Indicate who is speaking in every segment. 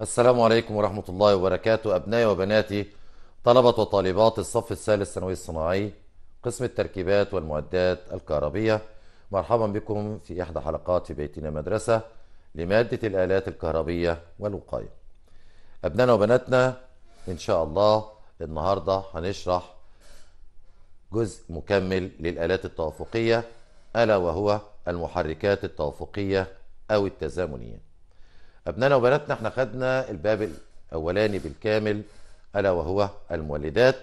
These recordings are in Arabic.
Speaker 1: السلام عليكم ورحمة الله وبركاته أبنائي وبناتي طلبة وطالبات الصف الثالث الثانوي الصناعي قسم التركيبات والمعدات الكهربية مرحبا بكم في إحدى حلقات في بيتنا مدرسة لمادة الآلات الكهربية والوقاية أبنائنا وبناتنا إن شاء الله النهاردة هنشرح جزء مكمل للآلات التوافقية ألا وهو المحركات التوافقية أو التزامنية أبنائنا وبناتنا احنا خدنا الباب الأولاني بالكامل ألا وهو المولدات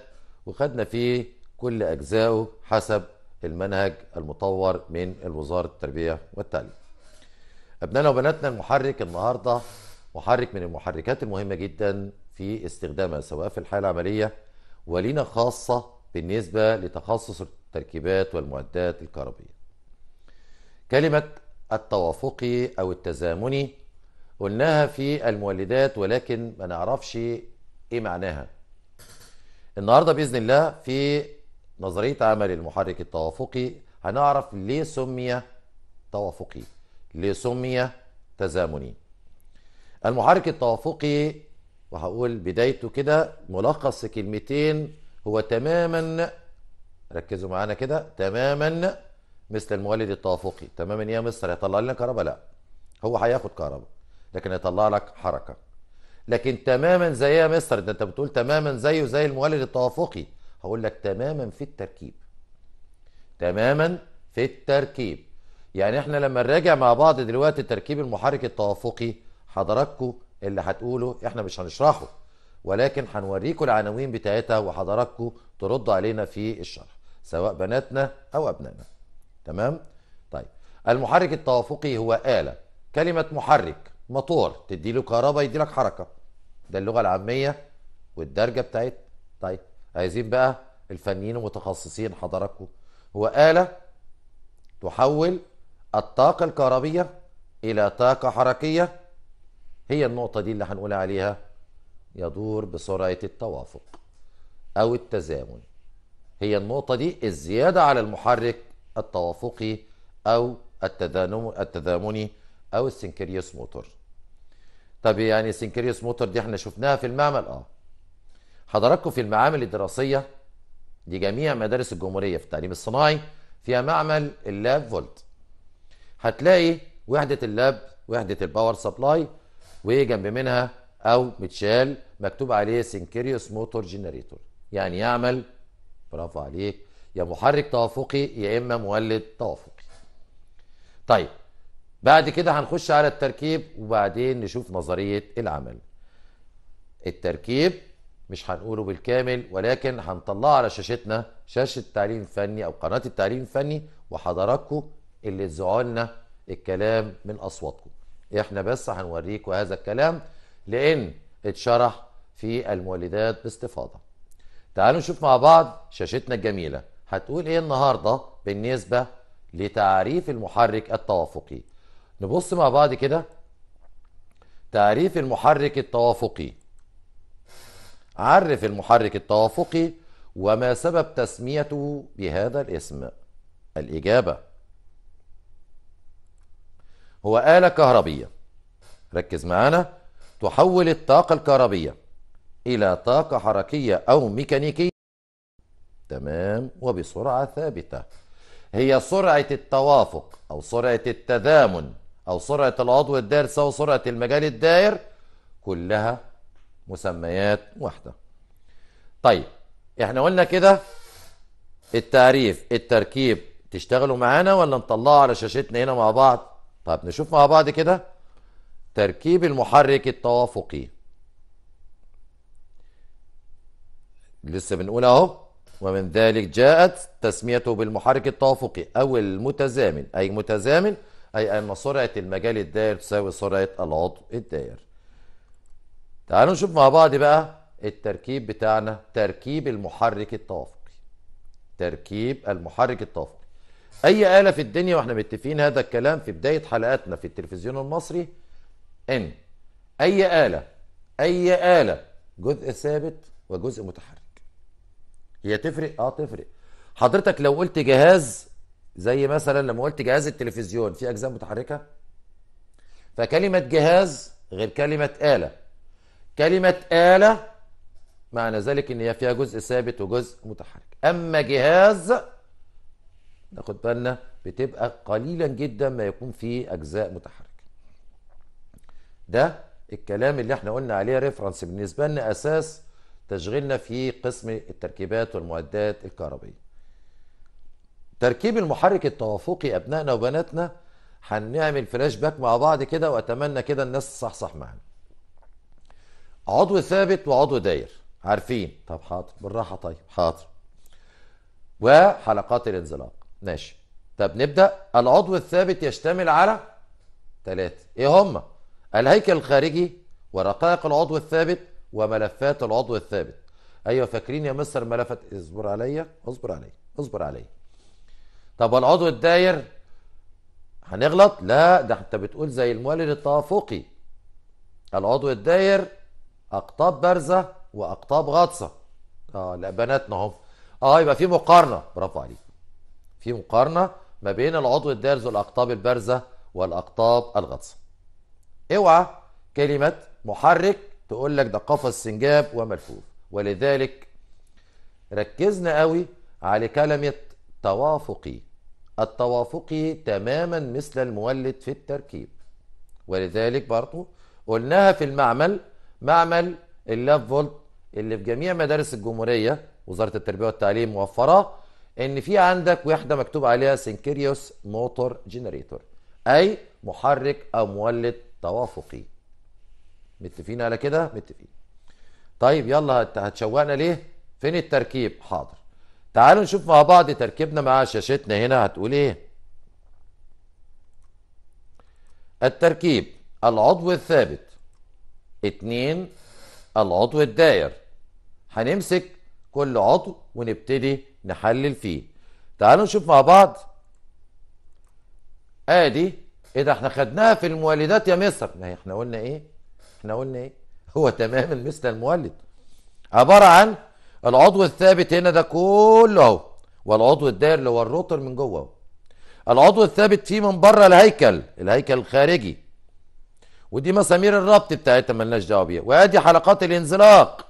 Speaker 1: وخدنا فيه كل أجزائه حسب المنهج المطور من وزارة التربية والتعليم أبنائنا وبناتنا المحرك النهاردة محرك من المحركات المهمة جدا في استخدامها سواء في الحياة العملية ولينا خاصة بالنسبة لتخصص التركيبات والمعدات الكهربية كلمة التوافقي أو التزامني قلناها في المولدات ولكن ما نعرفش ايه معناها النهاردة بإذن الله في نظرية عمل المحرك التوافقي هنعرف ليه سمي توافقي ليه سمي تزامني المحرك التوافقي وهقول بدايته كده ملخص كلمتين هو تماما ركزوا معانا كده تماما مثل المولد التوافقي تماما يا مصر هيطلع لنا كهرباء لا هو هياخد كهرباء لكن يطلع لك حركه لكن تماما زي يا مستر ده انت بتقول تماما زيه زي المولد التوافقي هقول لك تماما في التركيب تماما في التركيب يعني احنا لما نراجع مع بعض دلوقتي تركيب المحرك التوافقي حضراتكم اللي هتقوله احنا مش هنشرحه ولكن هنوريكم العناوين بتاعتها وحضراتكم تردوا علينا في الشرح سواء بناتنا او ابنائنا تمام طيب المحرك التوافقي هو آلة كلمة محرك موتور تديله كهرباء يديلك حركه ده اللغه العاميه والدرجه بتاعت طيب عايزين بقى الفنيين المتخصصين حضراتكم هو آلة تحول الطاقة الكهربية إلى طاقة حركية هي النقطة دي اللي هنقول عليها يدور بسرعة التوافق أو التزامن هي النقطة دي الزيادة على المحرك التوافقي أو التزامني أو السنكريوس موتور طب يعني سنكريوس موتور دي احنا شفناها في المعمل اه حضراتكم في المعامل الدراسيه دي جميع مدارس الجمهوريه في التعليم الصناعي فيها معمل اللاب فولت هتلاقي وحده اللاب وحده الباور سبلاي وجنب منها او متشال مكتوب عليه سنكريوس موتور جنريتور يعني يعمل برافو عليك يا محرك توافقي يا اما مولد توافقي طيب بعد كده هنخش على التركيب وبعدين نشوف نظرية العمل التركيب مش هنقوله بالكامل ولكن هنطلعه على شاشتنا شاشة التعليم الفني أو قناة التعليم الفني وحضراتكم اللي تزعلنا الكلام من أصواتكم احنا بس هنوريكم هذا الكلام لأن اتشرح في المولدات باستفاضة تعالوا نشوف مع بعض شاشتنا الجميلة هتقول ايه النهاردة بالنسبة لتعريف المحرك التوافقي نبص مع بعض كده تعريف المحرك التوافقي عرف المحرك التوافقي وما سبب تسميته بهذا الاسم الإجابة هو آلة كهربية ركز معانا تحول الطاقة الكهربية إلى طاقة حركية أو ميكانيكية تمام وبسرعة ثابتة هي سرعة التوافق أو سرعة التزامن أو سرعة العضو الدائر تساوي سرعة المجال الدائر كلها مسميات واحدة طيب احنا قلنا كده التعريف التركيب تشتغلوا معانا ولا نطلعه على شاشتنا هنا مع بعض طب نشوف مع بعض كده تركيب المحرك التوافقي لسه بنقول اهو ومن ذلك جاءت تسميته بالمحرك التوافقي او المتزامن اي متزامن أي أن سرعة المجال الدائر تساوي سرعة العضو الدائر تعالوا نشوف مع بعض بقى التركيب بتاعنا تركيب المحرك التوافقي تركيب المحرك التوافقي أي آلة في الدنيا وإحنا متفقين هذا الكلام في بداية حلقاتنا في التلفزيون المصري إن أي آلة أي آلة جزء ثابت وجزء متحرك هي تفرق اه تفرق حضرتك لو قلت جهاز زي مثلا لما قلت جهاز التلفزيون في اجزاء متحركه فكلمه جهاز غير كلمه اله كلمه اله معنى ذلك ان هي فيها جزء ثابت وجزء متحرك اما جهاز ناخد بالنا بتبقى قليلا جدا ما يكون فيه اجزاء متحركه ده الكلام اللي احنا قلنا عليه ريفرنس بالنسبه لنا اساس تشغيلنا في قسم التركيبات والمعدات الكهربائيه تركيب المحرك التوافقي ابنائنا وبناتنا هنعمل فلاش باك مع بعض كده واتمنى كده الناس تصحصح معانا عضو ثابت وعضو داير عارفين طب حاضر بالراحه طيب حاضر وحلقات الانزلاق ماشي طب نبدا العضو الثابت يشتمل على ثلاثه ايه هم الهيكل الخارجي ورقائق العضو الثابت وملفات العضو الثابت ايوه فاكرين يا مستر ملفات اصبر عليا اصبر عليا اصبر عليا طب والعضو الداير هنغلط لا ده انت بتقول زي المولد التوافقي العضو الداير اقطاب بارزه واقطاب غاطسه اه لا بناتنا اهم اه يبقى في مقارنه برافو عليك في مقارنه ما بين العضو الداير ذو الاقطاب البارزه والاقطاب الغاطسه اوعى كلمه محرك تقول لك ده قفص سنجاب وملفوف ولذلك ركزنا قوي على كلمه توافقي التوافقي تماما مثل المولد في التركيب ولذلك برضو قلناها في المعمل معمل اللاف فولت اللي في جميع مدارس الجمهورية وزارة التربية والتعليم موفرة ان في عندك وحدة مكتوب عليها سينكريوس موتور جنريتور اي محرك او مولد توافقي متفقين على كده متفقين طيب يلا هتشوقنا ليه فين التركيب حاضر تعالوا نشوف مع بعض تركيبنا مع شاشتنا هنا هتقول ايه التركيب العضو الثابت اتنين العضو الداير هنمسك كل عضو ونبتدي نحلل فيه تعالوا نشوف مع بعض ادي ايه ده احنا خدناها في المولدات يا مصر ما احنا قلنا ايه احنا قلنا ايه هو تماما مثل المولد عباره عن العضو الثابت هنا ده كله اهو والعضو الدائر اللي هو الروتر من جوه اهو العضو الثابت فيه من بره الهيكل الهيكل الخارجي ودي مسامير الربط بتاعتها ملناش دعوه بيها وادي حلقات الانزلاق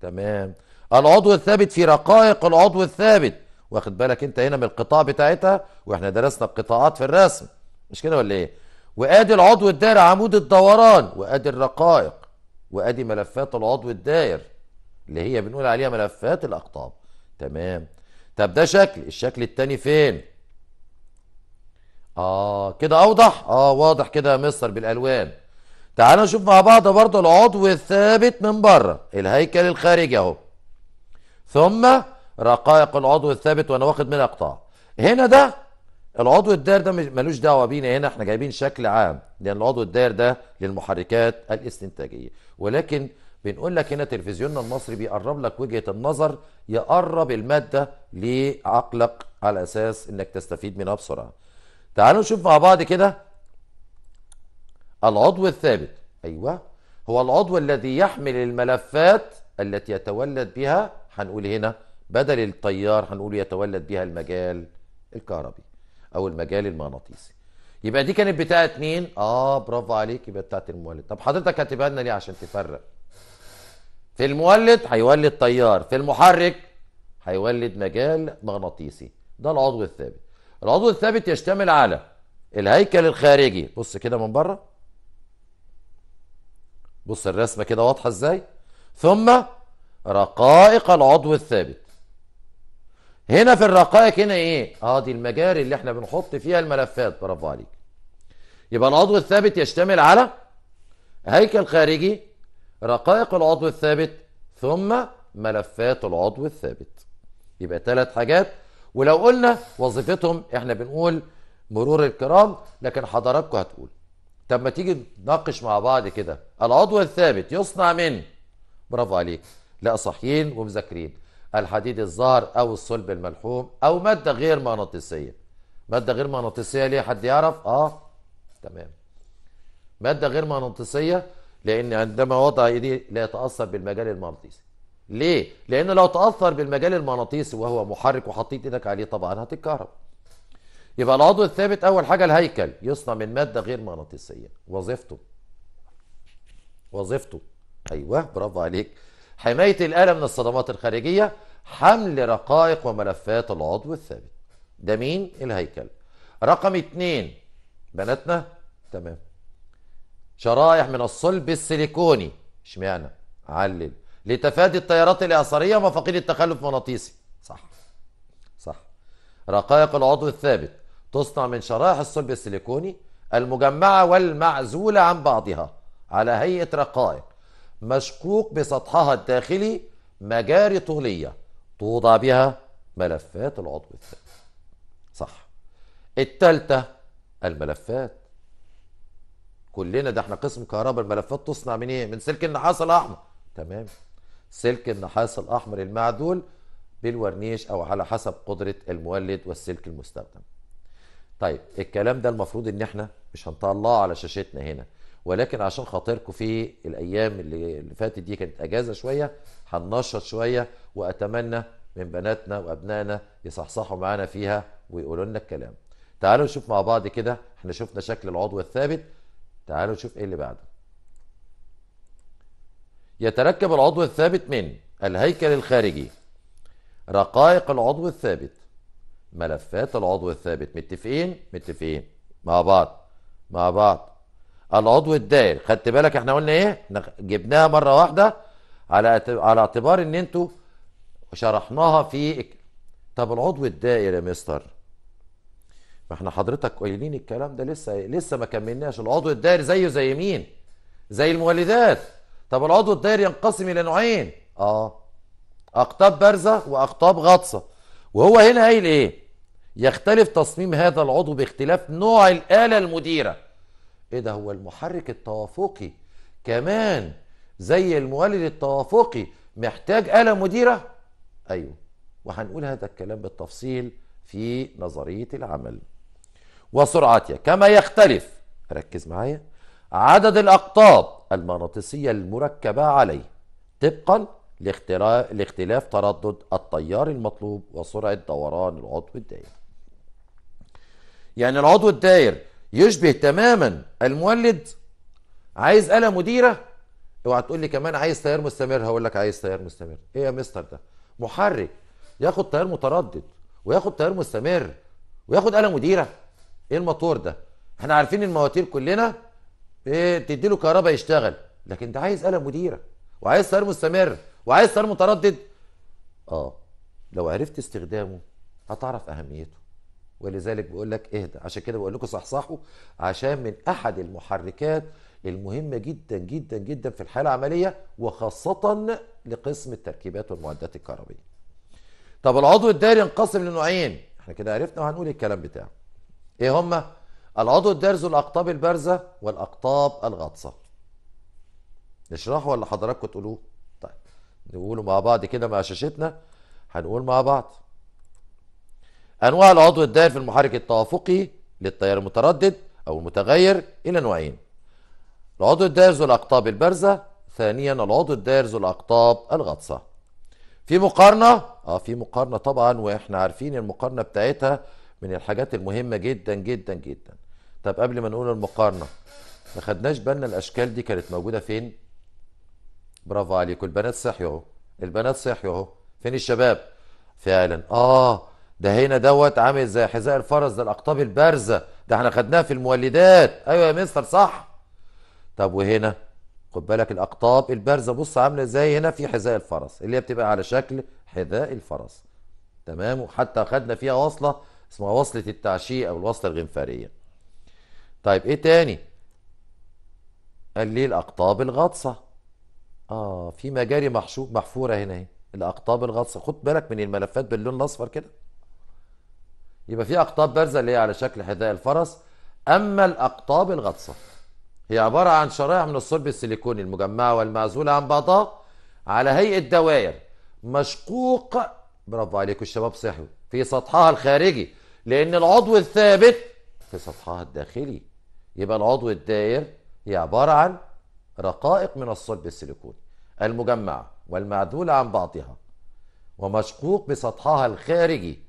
Speaker 1: تمام العضو الثابت في رقائق العضو الثابت واخد بالك انت هنا من القطاع بتاعتها واحنا درسنا القطاعات في الرسم مش كده ولا ايه وادي العضو الدائر عمود الدوران وادي الرقائق وادي ملفات العضو الدائر اللي هي بنقول عليها ملفات الاقطاب تمام طب ده شكل الشكل التاني فين اه كده اوضح اه واضح كده يا مستر بالالوان تعال نشوف مع بعض برضه العضو الثابت من بره الهيكل الخارجي اهو ثم رقائق العضو الثابت وانا واخد منها اقطاع هنا ده العضو الدائر ده ملوش دعوه بينا هنا احنا جايبين شكل عام لان العضو الدائر ده للمحركات الاستنتاجيه ولكن بنقول لك هنا تلفزيوننا المصري بيقرب لك وجهه النظر يقرب الماده لعقلك على اساس انك تستفيد منها بسرعه. تعالوا نشوف مع بعض كده العضو الثابت ايوه هو العضو الذي يحمل الملفات التي يتولد بها هنقول هنا بدل التيار هنقول يتولد بها المجال الكهربي او المجال المغناطيسي. يبقى دي كانت بتاعه مين؟ اه برافو عليك يبقى بتاعه المولد. طب حضرتك هتبقى لنا ليه عشان تفرق؟ في المولد هيولد تيار في المحرك هيولد مجال مغناطيسي ده العضو الثابت العضو الثابت يشتمل على الهيكل الخارجي بص كده من بره بص الرسمه كده واضحه ازاي ثم رقائق العضو الثابت هنا في الرقائق هنا ايه اه دي المجاري اللي احنا بنحط فيها الملفات برافو عليك يبقى العضو الثابت يشتمل على هيكل خارجي رقائق العضو الثابت ثم ملفات العضو الثابت يبقى ثلاث حاجات ولو قلنا وظيفتهم احنا بنقول مرور الكرام لكن حضراتكم هتقول طب ما تيجي نناقش مع بعض كده العضو الثابت يصنع من برافو عليك لا صحيين ومذاكرين الحديد الزهر او الصلب الملحوم او ماده غير مغناطيسيه ماده غير مغناطيسيه ليه حد يعرف اه تمام ماده غير مغناطيسيه لأن عندما وضع إيديه لا يتأثر بالمجال المغناطيسي ليه؟ لان لو تأثر بالمجال المغناطيسي وهو محرك وحطيت إيدك عليه طبعا هتتكهرب يبقى العضو الثابت أول حاجة الهيكل يصنع من مادة غير مغناطيسية وظيفته وظيفته أيوه برافو عليك حماية الآلة من الصدمات الخارجية حمل رقائق وملفات العضو الثابت ده مين الهيكل رقم اتنين بناتنا تمام شرايح من الصلب السيليكوني اشمعنى علل لتفادي التيارات الاثريه ومفاقيد التخلف المغناطيسي صح صح رقائق العضو الثابت تصنع من شرائح الصلب السيليكوني المجمعه والمعزوله عن بعضها على هيئه رقائق مشقوق بسطحها الداخلي مجاري طوليه توضع بها ملفات العضو الثابت صح التالتة الملفات كلنا ده احنا قسم كهرباء الملفات تصنع من ايه؟ من سلك النحاس الاحمر تمام سلك النحاس الاحمر المعدول بالورنيش او على حسب قدره المولد والسلك المستخدم. طيب الكلام ده المفروض ان احنا مش هنطلعه على شاشتنا هنا ولكن عشان خاطركم في الايام اللي اللي فاتت دي كانت اجازه شويه هننشط شويه واتمنى من بناتنا وابنائنا يصحصحوا معانا فيها ويقولوا لنا الكلام. تعالوا نشوف مع بعض كده احنا شفنا شكل العضو الثابت تعالوا نشوف ايه اللي بعده يتركب العضو الثابت من الهيكل الخارجي رقائق العضو الثابت ملفات العضو الثابت متفقين متفقين مع بعض مع بعض العضو الدائر خدت بالك احنا قلنا ايه جبناها مره واحده على على اعتبار ان انتوا شرحناها في طب العضو الدائر يا مستر ما احنا حضرتك قايلين الكلام ده لسه لسه ما كملناش العضو الدائري زيه زي مين؟ زي المولدات طب العضو الدائري ينقسم الى نوعين اه اقطاب بارزه واقطاب غطسه وهو هنا قايل ايه؟ يختلف تصميم هذا العضو باختلاف نوع الاله المديره ايه ده هو المحرك التوافقي كمان زي المولد التوافقي محتاج اله مديره؟ ايوه وهنقول هذا الكلام بالتفصيل في نظريه العمل وسرعتها كما يختلف ركز معايا عدد الأقطاب المغناطيسية المركبة عليه طبقا لاختلاف تردد التيار المطلوب وسرعة دوران العضو الدائر يعني العضو الدائر يشبه تماما المولد عايز آلة مديرة اوعى تقول لي كمان عايز تيار مستمر هقول لك عايز تيار مستمر ايه يا مستر ده محرك ياخد تيار متردد وياخد تيار مستمر وياخد آلة مديرة ايه الموتور ده احنا عارفين المواتير كلنا بتدي إيه، له كهرباء يشتغل لكن انت عايز قلم مديرة وعايز تيار مستمر وعايز تيار متردد اه لو عرفت استخدامه هتعرف اهميته ولذلك بقول لك اهدى عشان كده بقول لكم صحصحوا عشان من احد المحركات المهمة جدا جدا جدا في الحالة العملية وخاصة لقسم التركيبات والمعدات الكهربية. طب العضو الدائري ينقسم لنوعين، احنا كده عرفنا وهنقول الكلام بتاعه. ايه هما العضو الدرز الاقطاب البارزه والاقطاب الغطسه نشرحه ولا حضراتكم تقولوه طيب نقوله مع بعض كده مع شاشتنا هنقول مع بعض انواع العضو الدائر في المحرك التوافقي للتيار المتردد او المتغير الى نوعين العضو الدائر ذو الاقطاب البارزه ثانيا العضو الدائر ذو الاقطاب الغطسه في مقارنه اه في مقارنه طبعا واحنا عارفين المقارنه بتاعتها من الحاجات المهمة جدا جدا جدا طب قبل ما نقول المقارنة ما خدناش بالنا الأشكال دي كانت موجودة فين برافو عليكم البنات صحيوا اهو البنات صحيوا اهو فين الشباب فعلا اه ده هنا دوت عامل زي حذاء الفرس ده الاقطاب البارزه ده احنا خدناها في المولدات ايوه يا مستر صح طب وهنا خد بالك الاقطاب البارزه بص عامله زي هنا في حذاء الفرس اللي هي بتبقى على شكل حذاء الفرس تمام وحتى خدنا فيها وصله اسمها وصلة التعشيق أو الوصلة الغنفارية طيب إيه تاني؟ قال لي الأقطاب الغطسة آه في مجاري محشوب محفورة هنا اهي الأقطاب الغطسة خد بالك من الملفات باللون الأصفر كده يبقى في أقطاب بارزة اللي هي على شكل حذاء الفرس أما الأقطاب الغطسة هي عبارة عن شرائح من الصلب السيليكوني المجمعة والمعزولة عن بعضها على هيئة دوائر مشقوق برافو عليكم الشباب صحوا في سطحها الخارجي لأن العضو الثابت في سطحها الداخلي يبقى العضو الدائر هي عبارة عن رقائق من الصلب السيليكوني المجمعة والمعدولة عن بعضها ومشقوق بسطحها الخارجي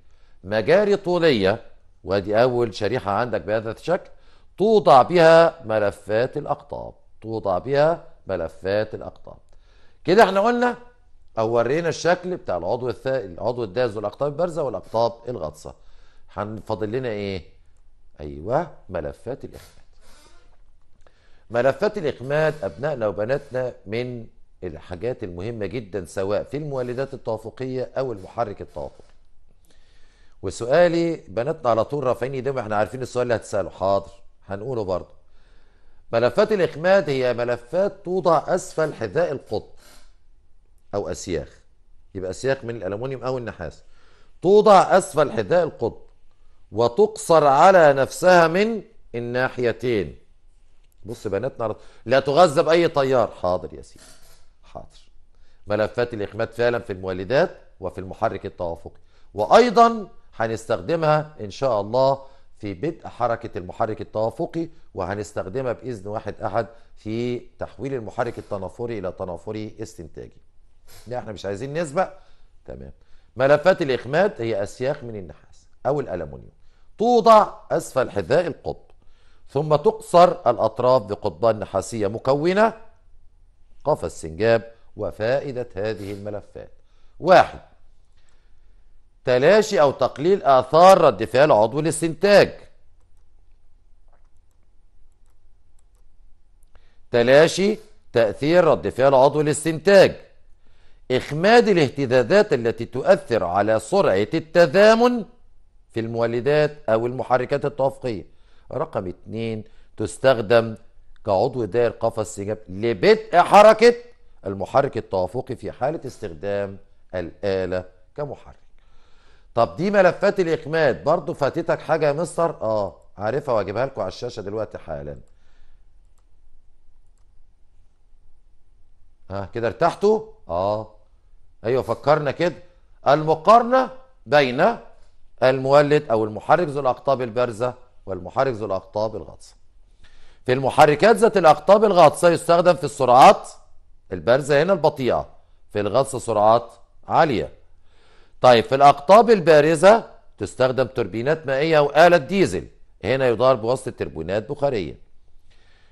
Speaker 1: مجاري طولية وادي أول شريحة عندك بهذا الشكل توضع بها ملفات الأقطاب توضع بها ملفات الأقطاب كده احنا قلنا أو ورينا الشكل بتاع العضو الث... العضو الداز والأقطاب البارزة والأقطاب الغطسة هنفضل لنا ايه ايوه ملفات الاخماد ملفات الاخماد ابنائنا وبناتنا من الحاجات المهمة جدا سواء في المولدات التوافقية أو المحرك التوافقي. وسؤالي بناتنا على طول رافعين ايديهم احنا عارفين السؤال اللي هتسأله حاضر هنقوله برضه. ملفات الإخماد هي ملفات توضع أسفل حذاء القطن أو أسياخ يبقى أسياخ من الالومنيوم أو النحاس توضع أسفل حذاء القطن وتقصر على نفسها من الناحيتين بص بناتنا لا تغذى باي طيار حاضر يا سيدي حاضر ملفات الاخماد فعلا في المولدات وفي المحرك التوافقي وايضا هنستخدمها ان شاء الله في بدء حركه المحرك التوافقي وهنستخدمها باذن واحد احد في تحويل المحرك التنافري الى تنافري استنتاجي لا احنا مش عايزين نسبق تمام ملفات الاخماد هي اسياخ من النحاس او الالومنيوم توضع أسفل حذاء القطب ثم تقصر الأطراف بقضبان نحاسية مكونة قف السنجاب وفائدة هذه الملفات واحد تلاشي أو تقليل آثار رد فعل عضو الاستنتاج تلاشي تأثير رد فعل عضو الاستنتاج إخماد الاهتزازات التي تؤثر على سرعة التزامن في المولدات أو المحركات التوافقية رقم اتنين تستخدم كعضو دائر قفص السجاب لبدء حركة المحرك التوافقي في حالة استخدام الآلة كمحرك طب دي ملفات الإخماد برضو فاتتك حاجة يا مستر آه عارفها وأجيبها لكم على الشاشة دلوقتي حالا ها آه كده ارتحتوا آه أيوة فكرنا كده المقارنة بين المولد أو المحرك ذو الأقطاب البارزة والمحرك ذو الأقطاب الغاطسة في المحركات ذات الأقطاب الغاطسة يستخدم في السرعات البارزة هنا البطيئة في الغطس سرعات عالية طيب في الأقطاب البارزة تستخدم توربينات مائية وآلة ديزل هنا يدار بواسطة تربونات بخارية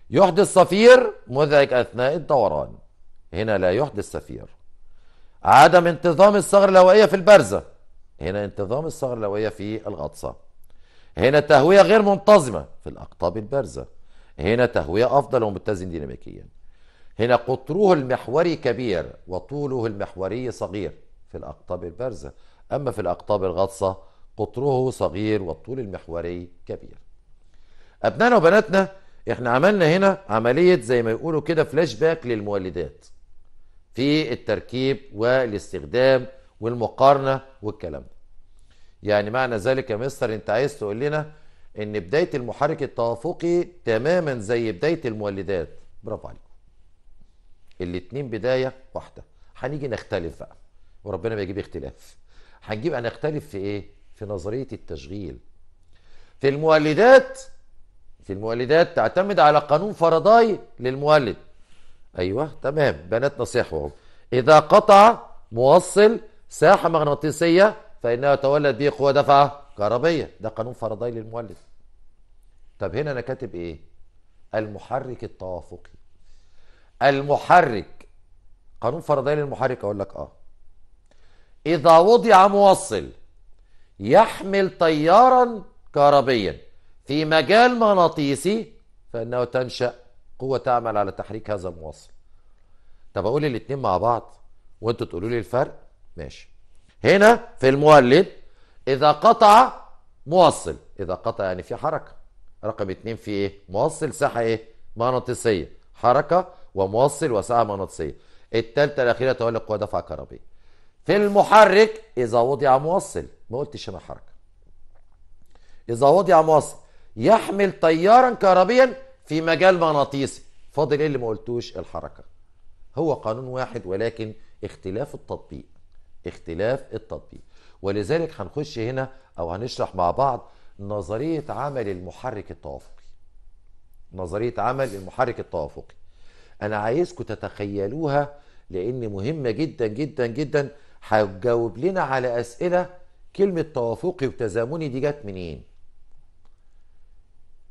Speaker 1: يحدث صفير مزعج أثناء الدوران هنا لا يحدث صفير عدم انتظام الثغرة الهوائية في البارزة هنا انتظام الثغرة اللوية في الغطسة هنا تهوية غير منتظمة في الأقطاب البارزة هنا تهوية أفضل ومتزن ديناميكيا هنا قطره المحوري كبير وطوله المحوري صغير في الأقطاب البارزة أما في الأقطاب الغطسة قطره صغير والطول المحوري كبير أبنائنا وبناتنا احنا عملنا هنا عملية زي ما يقولوا كده فلاش باك للمولدات في التركيب والاستخدام والمقارنه والكلام ده. يعني معنى ذلك يا مستر انت عايز تقول لنا ان بدايه المحرك التوافقي تماما زي بدايه المولدات برافو عليكم. الاتنين بدايه واحده هنيجي نختلف بقى وربنا ما يجيب اختلاف. هنجيب هنختلف في ايه؟ في نظريه التشغيل. في المولدات في المولدات تعتمد على قانون فرضاي للمولد. ايوه تمام بنات نصيحه اذا قطع موصل ساحة مغناطيسية فإنها تولد به قوة دفعة كهربية ده قانون فرضي للمولد طب هنا أنا كاتب إيه المحرك التوافقي المحرك قانون فرضي للمحرك أقول لك آه إذا وضع موصل يحمل تيارا كهربيا في مجال مغناطيسي فإنه تنشأ قوة تعمل على تحريك هذا الموصل طب أقول الاتنين مع بعض وأنتوا تقولوا لي الفرق ماشي هنا في المولد اذا قطع موصل اذا قطع يعني في حركه رقم اتنين في ايه موصل ساحه ايه مغناطيسيه حركه وموصل وساحه مغناطيسيه الثالثه الاخيره تولي قوه دفع كهربيه في المحرك اذا وضع موصل ما قلتش أنا حركه اذا وضع موصل يحمل تيارا كهربيا في مجال مغناطيسي فاضل ايه اللي ما قلتوش الحركه هو قانون واحد ولكن اختلاف التطبيق اختلاف التطبيق ولذلك هنخش هنا او هنشرح مع بعض نظريه عمل المحرك التوافقي نظريه عمل المحرك التوافقي انا عايزكم تتخيلوها لان مهمه جدا جدا جدا هتجاوب لنا على اسئله كلمه توافقي وتزامني دي جت منين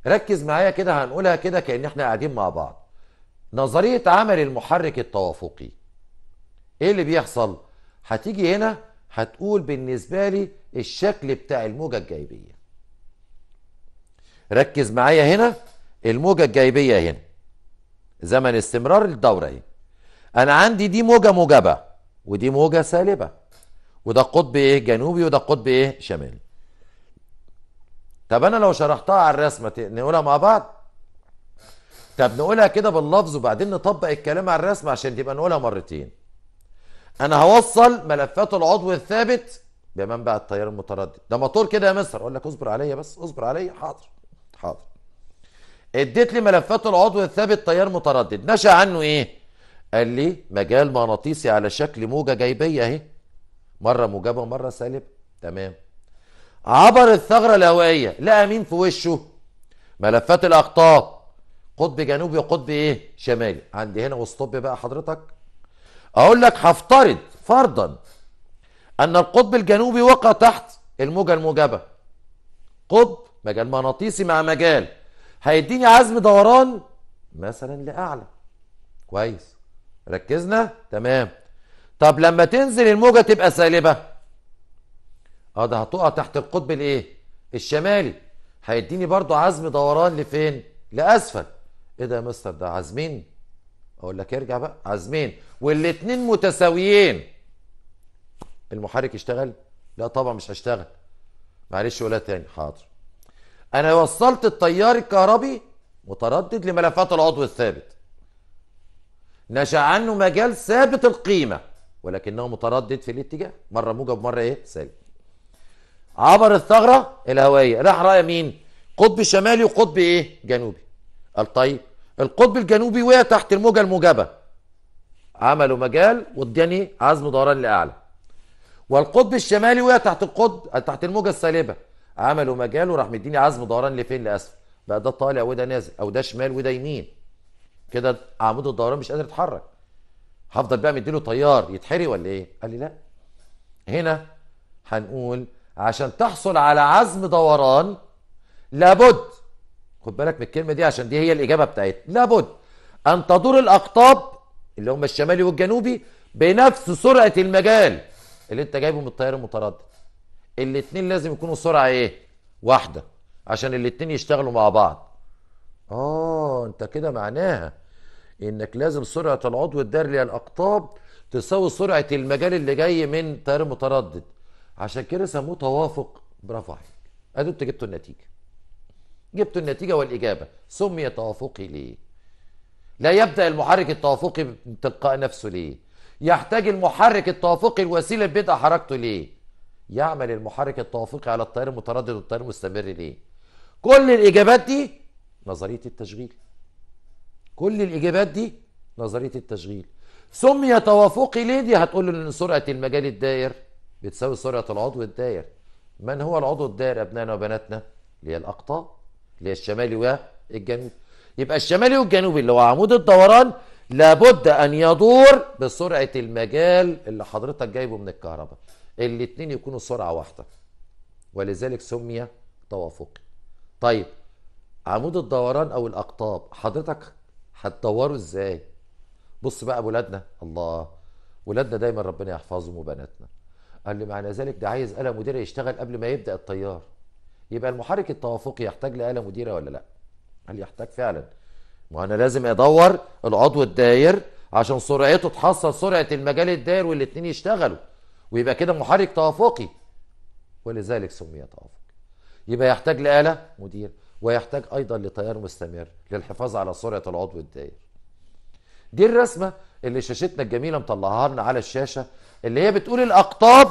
Speaker 1: ركز معايا كده هنقولها كده كأن احنا قاعدين مع بعض نظرية عمل المحرك التوافقي ايه اللي بيحصل هتيجي هنا هتقول بالنسبة لي الشكل بتاع الموجة الجايبية ركز معايا هنا الموجة الجايبية هنا زمن استمرار الدورة اهي أنا عندي دي موجة موجبة ودي موجة سالبة وده قطب إيه جنوبي وده قطب إيه شمالي طب أنا لو شرحتها على الرسمة نقولها مع بعض طب نقولها كده باللفظ وبعدين نطبق الكلام على الرسمه عشان تبقى نقولها مرتين انا هوصل ملفات العضو الثابت بمنبع التيار المتردد ده موتور كده يا مستر اقول لك اصبر عليا بس اصبر عليا حاضر حاضر اديت لي ملفات العضو الثابت تيار متردد نشا عنه ايه قال لي مجال مغناطيسي على شكل موجه جايبيه اهي مره موجبه ومره سالبه تمام عبر الثغره الهوائيه لقى مين في وشه ملفات الاقطاب قطب جنوبي وقطب ايه شمالي عندي هنا وستوب بقى حضرتك اقول لك هفترض فرضا ان القطب الجنوبي وقع تحت الموجة الموجبة قطب مجال مغناطيسي مع مجال هيديني عزم دوران مثلا لاعلى كويس ركزنا تمام طب لما تنزل الموجة تبقى سالبة اه ده هتقع تحت القطب الايه الشمالي هيديني برضو عزم دوران لفين لاسفل ايه ده يا مستر ده عازمين اقول لك ارجع بقى عازمين والاثنين متساويين المحرك يشتغل لا طبعا مش هشتغل معلش قولها تاني حاضر انا وصلت التيار الكهربي متردد لملفات العضو الثابت نشا عنه مجال ثابت القيمه ولكنه متردد في الاتجاه مره موجب مره ايه سالب عبر الثغره الهوائيه راح رايح مين قطب شمالي وقطب ايه جنوبي قال طيب القطب الجنوبي وقع تحت الموجه الموجبه عملوا مجال واداني عزم دوران لاعلى والقطب الشمالي وقع تحت القطب تحت الموجه السالبه عملوا مجال وراح مديني عزم دوران لفين لاسفل بقى ده طالع وده نازل او ده شمال وده يمين كده عمود الدوران مش قادر يتحرك هفضل بقى مديله طيار يتحري ولا ايه قال لي لا هنا هنقول عشان تحصل على عزم دوران لابد خد بالك من الكلمه دي عشان دي هي الاجابه بتاعتنا لابد ان تدور الاقطاب اللي هم الشمالي والجنوبي بنفس سرعه المجال اللي انت جايبه من التيار المتردد الاثنين لازم يكونوا سرعه ايه واحده عشان الاثنين يشتغلوا مع بعض اه انت كده معناها انك لازم سرعه العضو الدرلي الاقطاب تساوي سرعه المجال اللي جاي من تيار متردد عشان كده سموه توافق برافو عليك ادي انت جبتوا النتيجه جبت النتيجة والإجابة سمي توافقي ليه لا يبدأ المحرك التوافقي تلقاء نفسه ليه يحتاج المحرك التوافقي الوسيلة لبدء حركته ليه يعمل المحرك التوافقي على التيار المتردد والتيار المستمر ليه كل الإجابات دي نظرية التشغيل كل الإجابات دي نظرية التشغيل سمي توافقي ليه دي هتقول له ان سرعه المجال الداير بتساوي سرعه العضو الداير من هو العضو الداير ابنائنا وبناتنا اللي هي الاقطاب اللي هي الشمالي والجنوبي يبقى الشمالي والجنوبي اللي هو عمود الدوران لابد ان يدور بسرعه المجال اللي حضرتك جايبه من الكهرباء الاثنين يكونوا سرعه واحده ولذلك سمي توافقي طيب عمود الدوران او الاقطاب حضرتك هتدوره ازاي بص بقى ولادنا الله ولادنا دايما ربنا يحفظهم وبناتنا قال لي معنى ذلك ده عايز قلم مدير يشتغل قبل ما يبدأ الطيار يبقى المحرك التوافقي يحتاج لآلة مديرة ولا لا هل يحتاج فعلا ما انا لازم ادور العضو الداير عشان سرعته تحصل سرعة المجال الداير والاتنين يشتغلوا ويبقى كده محرك توافقي ولذلك سمي توافقي يبقى يحتاج لآلة مدير ويحتاج أيضا لتيار مستمر للحفاظ على سرعة العضو الداير دي الرسمة اللي شاشتنا الجميلة مطلعها لنا على الشاشة اللي هي بتقول الأقطاب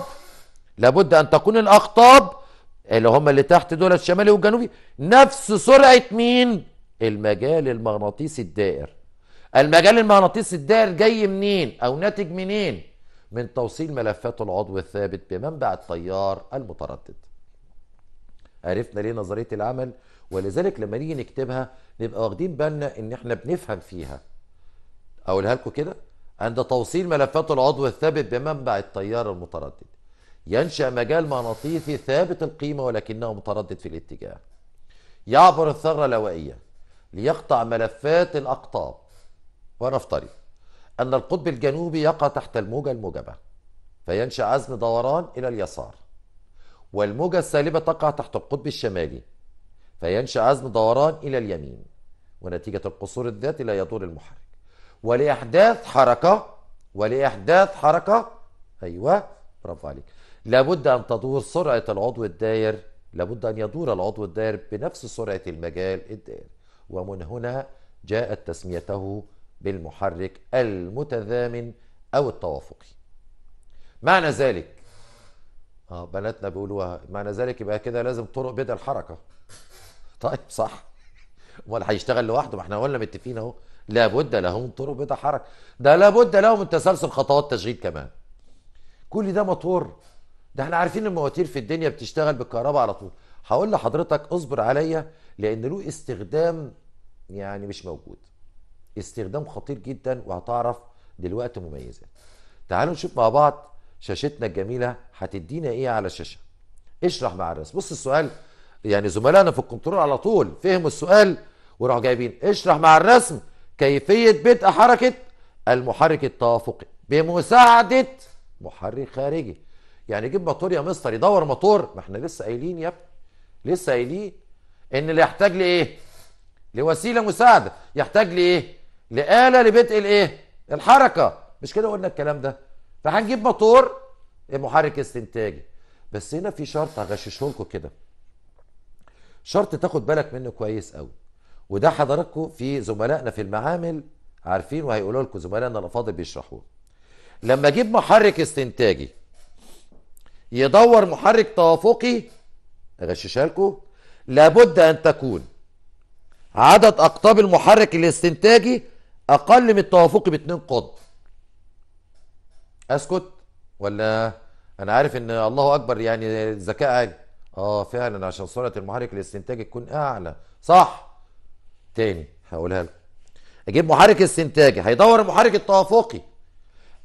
Speaker 1: لابد أن تكون الأقطاب اللي هم اللي تحت دول الشمالي والجنوبي نفس سرعه مين المجال المغناطيسي الدائر المجال المغناطيسي الدائر جاي منين او ناتج منين من توصيل ملفات العضو الثابت بمنبع التيار المتردد عرفنا ليه نظريه العمل ولذلك لما نيجي نكتبها نبقى واخدين بالنا ان احنا بنفهم فيها اقولها لكم كده عند توصيل ملفات العضو الثابت بمنبع التيار المتردد ينشأ مجال مغناطيسي ثابت القيمة ولكنه متردد في الاتجاه يعبر الثغرة الهوائية ليقطع ملفات الأقطاب ونفترض أن القطب الجنوبي يقع تحت الموجة الموجبة فينشأ عزم دوران إلى اليسار والموجة السالبة تقع تحت القطب الشمالي فينشأ عزم دوران إلى اليمين ونتيجة القصور الذاتي لا يدور المحرك ولإحداث حركة ولإحداث حركة أيوه برافو عليك لابد أن تدور سرعة العضو الدائر لابد أن يدور العضو الدائر بنفس سرعة المجال الدائر ومن هنا جاءت تسميته بالمحرك المتزامن أو التوافقي معنى ذلك اه بناتنا بيقولوها معنى ذلك يبقى كده لازم طرق بدء الحركه طيب صح امال هيشتغل لوحده ما احنا قلنا متفقين اهو لابد له من طرق بدء حركه ده لابد له من تسلسل خطوات تشغيل كمان كل ده مطور ده احنا عارفين المواتير في الدنيا بتشتغل بالكهرباء على طول هقول لحضرتك اصبر عليا لان له استخدام يعني مش موجود استخدام خطير جدا وهتعرف دلوقتي مميزات تعالوا نشوف مع بعض شاشتنا الجميله هتدينا ايه على الشاشه اشرح مع الرسم بص السؤال يعني زملائنا في الكنترول على طول فهموا السؤال وراحوا جايبين اشرح مع الرسم كيفيه بدء حركه المحرك التوافقي بمساعده محرك خارجي يعني جيب موتور يا مستر يدور موتور ما احنا لسه قايلين يا ابني لسه قايلين ان اللي يحتاج لايه؟ لوسيله مساعده يحتاج لايه؟ لآلة لبدء الايه؟ الحركه مش كده قلنا الكلام ده فهنجيب موتور محرك استنتاجي بس هنا في شرط هغششه لكم كده شرط تاخد بالك منه كويس قوي وده حضراتكم في زملائنا في المعامل عارفين وهيقولوا لكم زملائنا الافاضل بيشرحوه لما اجيب محرك استنتاجي يدور محرك توافقي اغششها لكم لابد ان تكون عدد اقطاب المحرك الاستنتاجي اقل من التوافقي باتنين قطب اسكت ولا انا عارف ان الله اكبر يعني ذكاء عالي اه فعلا عشان سرعه المحرك الاستنتاجي تكون اعلى صح تاني هقولها لكم اجيب محرك استنتاجي هيدور المحرك التوافقي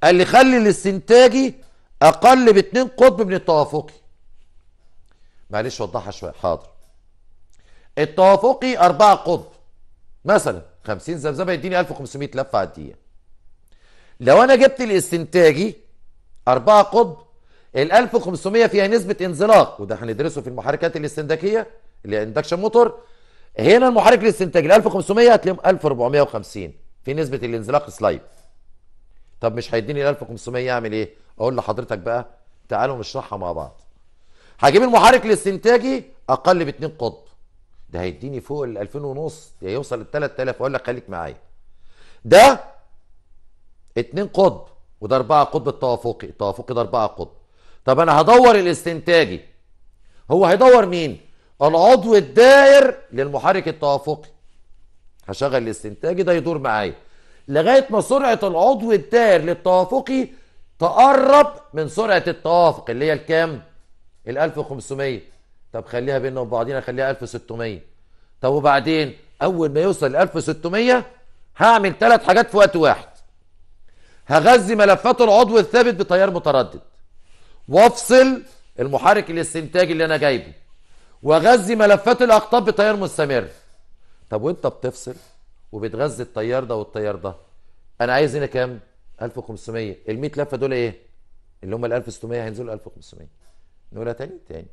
Speaker 1: قال لي خلي الاستنتاجي اقل باتنين قطب من التوافقي معلش وضحها شويه حاضر التوافقي أربعة قطب مثلا 50 زمزمه يديني 1500 لفه على الدقيقه لو انا جبت الاستنتاجي أربعة قطب ال 1500 فيها نسبه انزلاق وده هندرسه في المحركات الاستنتاجيه اللي اندكشن موتور هنا المحرك الاستنتاجي ال 1500 هتلاقيهم 1450 في نسبه الانزلاق سلايت طب مش هيديني ال 1500 اعمل ايه؟ اقول لحضرتك بقى تعالوا نشرحها مع بعض. هجيب المحرك الاستنتاجي اقل باتنين قطب. ده هيديني فوق ال 2000 ونص ده يوصل ل 3000 اقول لك خليك معايا. ده اتنين قطب وده اربعه قطب التوافقي، التوافقي ده اربعه قطب. طب انا هدور الاستنتاجي. هو هيدور مين؟ العضو الدائر للمحرك التوافقي. هشغل الاستنتاجي ده يدور معايا. لغاية ما سرعة العضو الدائر للتوافقي تقرب من سرعة التوافق اللي هي الكام؟ ال 1500 طب خليها بينا وبعضينا خليها 1600 طب وبعدين أول ما يوصل ل 1600 هعمل ثلاث حاجات في وقت واحد هغذي ملفات العضو الثابت بتيار متردد وافصل المحرك الاستنتاجي اللي انا جايبه واغذي ملفات الاقطاب بتيار مستمر طب وانت بتفصل وبتغذي التيار ده والتيار ده انا عايز هنا كام 1500 ال 100 لفه دول ايه اللي هم ال 1600 هينزلوا 1500 نقولها تاني تاني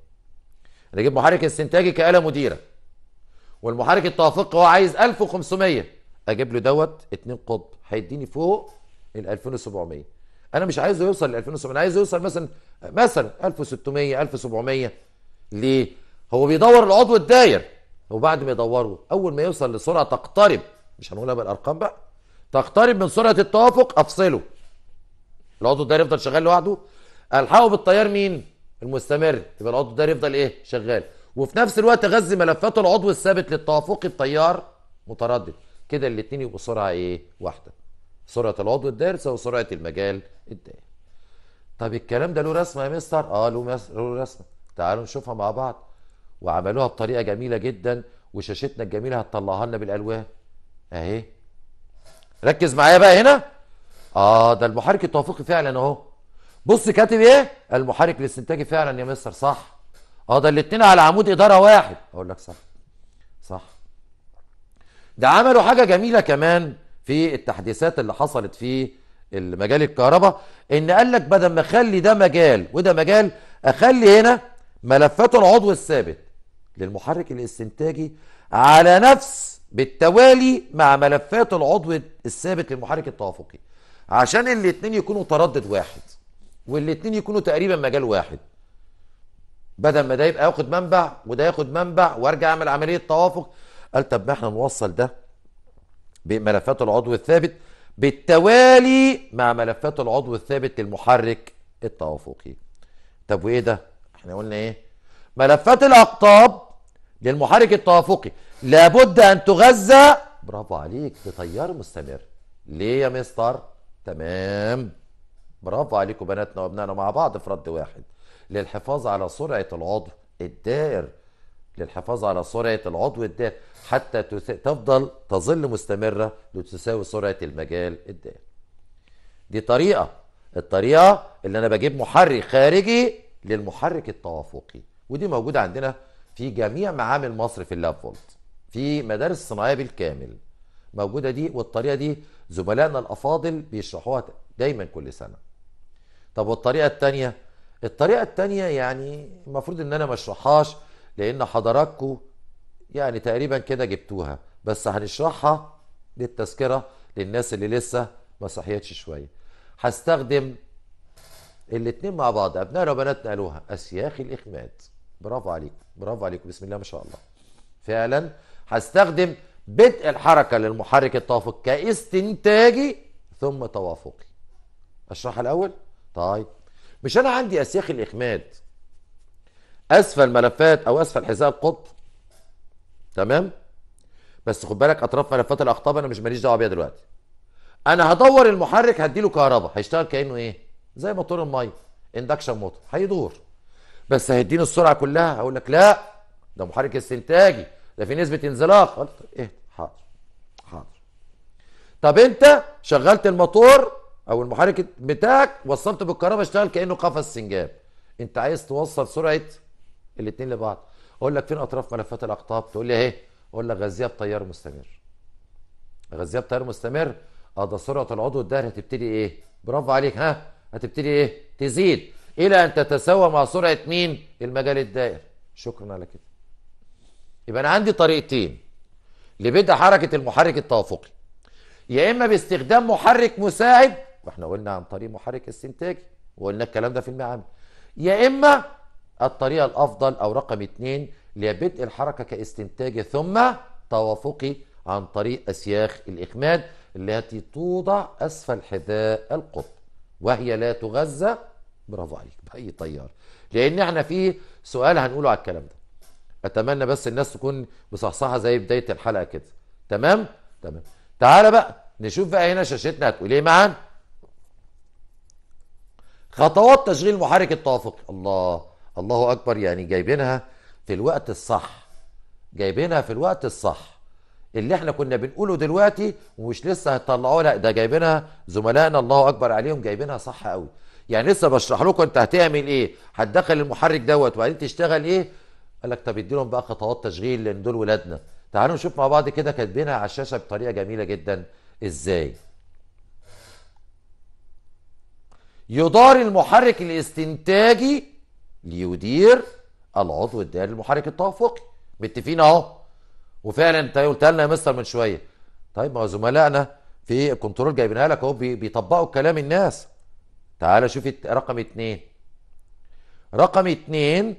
Speaker 1: انا اجيب محرك استنتاجي كآلة مديرة والمحرك التوافقي هو عايز 1500 اجيب له دوت 2 قطب هيديني فوق ال 2700 انا مش عايزه يوصل ل 2700 انا عايزه يوصل مثلا مثلا 1600 1700 ليه هو بيدور العضو الداير وبعد ما يدوره اول ما يوصل لسرعه تقترب مش هنقولها بالارقام بقى تقترب من سرعه التوافق افصله العضو ده يفضل شغال لوحده الحقه بالتيار مين المستمر يبقى العضو ده يفضل ايه شغال وفي نفس الوقت اغذي ملفات العضو الثابت للتوافقي التيار متردد كده الاثنين يبقوا سرعه ايه واحده سرعه العضو الداري تساوي سرعه المجال الداري طب الكلام ده له رسمه يا مستر اه له له رسمه تعالوا نشوفها مع بعض وعملوها بطريقه جميله جدا وشاشتنا الجميله هتطلعها لنا بالالوان اهي ركز معايا بقى هنا اه ده المحرك التوافقي فعلا اهو بص كاتب ايه المحرك الاستنتاجي فعلا يا مستر صح اه ده الاثنين على عمود اداره واحد اقول لك صح صح ده عملوا حاجه جميله كمان في التحديثات اللي حصلت في مجال الكهرباء ان قال لك بدل ما اخلي ده مجال وده مجال اخلي هنا ملفات العضو الثابت للمحرك الاستنتاجي على نفس بالتوالي مع ملفات العضو الثابت للمحرك التوافقي عشان الاثنين يكونوا تردد واحد والاثنين يكونوا تقريبا مجال واحد بدل ما ده يبقى ياخد منبع وده ياخد منبع وارجع اعمل عمليه توافق قال طب ما احنا نوصل ده بملفات العضو الثابت بالتوالي مع ملفات العضو الثابت للمحرك التوافقي طب وايه ده احنا قلنا ايه ملفات الاقطاب للمحرك التوافقي لابد أن تغذى برافو عليك بتيار مستمر ليه يا مستر تمام برافو عليكم بناتنا وابنائنا مع بعض في رد واحد للحفاظ على سرعة العضو الدائر للحفاظ على سرعة العضو الدائر حتى تفضل تظل مستمرة لتساوي سرعة المجال الدائر دي طريقة الطريقة اللي أنا بجيب محرك خارجي للمحرك التوافقي ودي موجودة عندنا في جميع معامل مصر في اللاب فولت في مدارس صناعيه بالكامل موجوده دي والطريقه دي زملائنا الافاضل بيشرحوها دايما كل سنه طب والطريقه الثانيه الطريقه الثانيه يعني المفروض ان انا ما اشرحهاش لان حضراتكم يعني تقريبا كده جبتوها بس هنشرحها للتذكره للناس اللي لسه ما صحيتش شويه هستخدم الاتنين مع بعض ابنائنا وبناتنا قالوها اسياخ الاخماد برافو عليكم برافو عليكم بسم الله ما شاء الله فعلا هستخدم بدء الحركة للمحرك التوافق كاستنتاجي ثم توافقي اشرحها الاول طيب مش انا عندي اسياخ الاخماد اسفل ملفات او اسفل حذاء القطب تمام بس خد بالك اطراف ملفات الاقطاب انا مش ماليش دعوه بيها دلوقتي انا هدور المحرك هديله كهرباء هيشتغل كانه ايه زي موتور الميه اندكشن موتور هيدور بس هيديني السرعه كلها هقول لك لا ده محرك استنتاجي ده في نسبه انزلاق اهدى حاضر حاضر طب انت شغلت الموتور او المحرك بتاعك وصلت بالكهرباء اشتغل كانه قفص سنجاب انت عايز توصل سرعه الاثنين لبعض اقول لك فين اطراف ملفات الاقطاب تقول لي اهي اقول لك غذيه بتيار مستمر غذيه بتيار مستمر اه ده سرعه العضو الدهري هتبتدي ايه برافو عليك ها هتبتدي ايه تزيد الى ان تتساوى مع سرعه مين المجال الدائر شكرا على كده يبقى انا عندي طريقتين لبدء حركه المحرك التوافقي يا اما باستخدام محرك مساعد واحنا قلنا عن طريق محرك استنتاجي وقلنا الكلام ده في المعامل يا اما الطريقه الافضل او رقم اثنين لبدء الحركه كاستنتاجي ثم توافقي عن طريق اسياخ الاخماد التي توضع اسفل حذاء القطب وهي لا تغذى برافو عليك باي طيار لان احنا في سؤال هنقوله على الكلام ده اتمنى بس الناس تكون مصحصحه زي بدايه الحلقه كده تمام تمام تعالى بقى نشوف بقى هنا شاشتنا هتقول ايه معانا خطوات تشغيل محرك التوافق الله الله اكبر يعني جايبينها في الوقت الصح جايبينها في الوقت الصح اللي احنا كنا بنقوله دلوقتي ومش لسه هتطلعوا لا ده جايبينها زملائنا الله اكبر عليهم جايبينها صح قوي يعني لسه بشرح لكم انت هتعمل ايه هتدخل المحرك دوت وبعدين تشتغل ايه قال لك طب ادي لهم بقى خطوات تشغيل لان دول ولادنا تعالوا نشوف مع بعض كده كاتبينها على الشاشه بطريقه جميله جدا ازاي يدار المحرك الاستنتاجي ليدير العضو الدائري للمحرك التوافقي متفقين اهو وفعلا انت قلت لنا يا مستر من شويه طيب ما زملائنا في الكنترول جايبينها لك اهو بيطبقوا كلام الناس تعال شوف رقم اتنين رقم اتنين